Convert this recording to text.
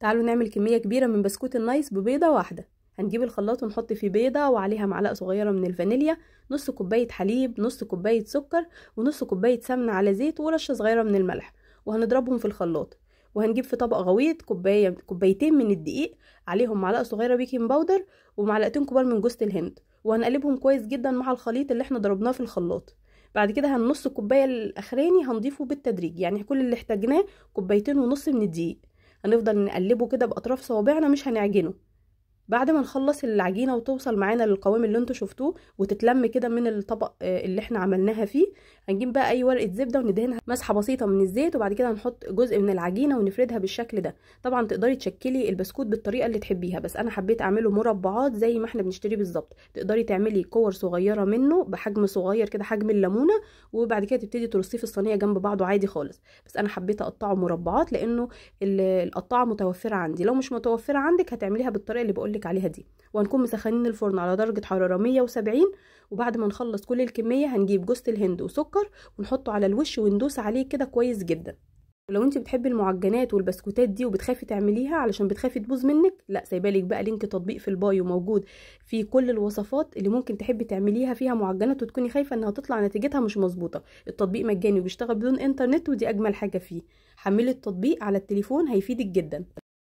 تعالوا نعمل كمية كبيرة من بسكوت النايس ببيضة واحدة هنجيب الخلاط ونحط فيه بيضة وعليها معلقة صغيرة من الفانيليا نص كوباية حليب نص كوباية سكر ونص كوباية سمنة على زيت ورشة صغيرة من الملح وهنضربهم في الخلاط وهنجيب في طبق غويط كوباية كوبايتين من الدقيق عليهم معلقة صغيرة بيكنج باودر ومعلقتين كبار من جوز الهند وهنقلبهم كويس جدا مع الخليط اللي احنا ضربناه في الخلاط بعد كده هنص الكوبايه الاخراني هنضيفه بالتدريج يعني كل اللي احتاجناه كوبايتين ونص من الدقيق هنفضل نقلبه كده باطراف صوابعنا مش هنعجنه بعد ما نخلص العجينه وتوصل معانا للقوام اللي انتوا شفتوه وتتلم كده من الطبق آه، اللي احنا عملناها فيه هنجيب بقى اي ورقه زبده وندهنها مسحه بسيطه من الزيت وبعد كده هنحط جزء من العجينه ونفردها بالشكل ده طبعا تقدري تشكلي البسكوت بالطريقه اللي تحبيها بس انا حبيت اعمله مربعات زي ما احنا بنشتريه بالظبط تقدري تعملي كور صغيره منه بحجم صغير كده حجم الليمونه وبعد كده تبتدي ترصيه في الصينيه جنب بعضه عادي خالص بس انا حبيت اقطعه مربعات لانه القطاعه متوفره عندي لو مش متوفره عندك هتعمليها بالطريقه اللي بقول لك عليها دي وهنكون مسخنين الفرن على درجة حرارة 170 وبعد ما نخلص كل الكمية هنجيب جوزة الهند وسكر ونحطه على الوش وندوس عليه كده كويس جدا ولو انت بتحبي المعجنات والبسكوتات دي وبتخافي تعمليها علشان بتخافي تبوظ منك لا سايبالك بقى لينك تطبيق في البايو موجود فيه كل الوصفات اللي ممكن تحبي تعمليها فيها معجنات وتكوني خايفه انها تطلع نتيجتها مش مظبوطه التطبيق مجاني وبيشتغل بدون انترنت ودي اجمل حاجه فيه حملي التطبيق على التليفون هيفيدك جدا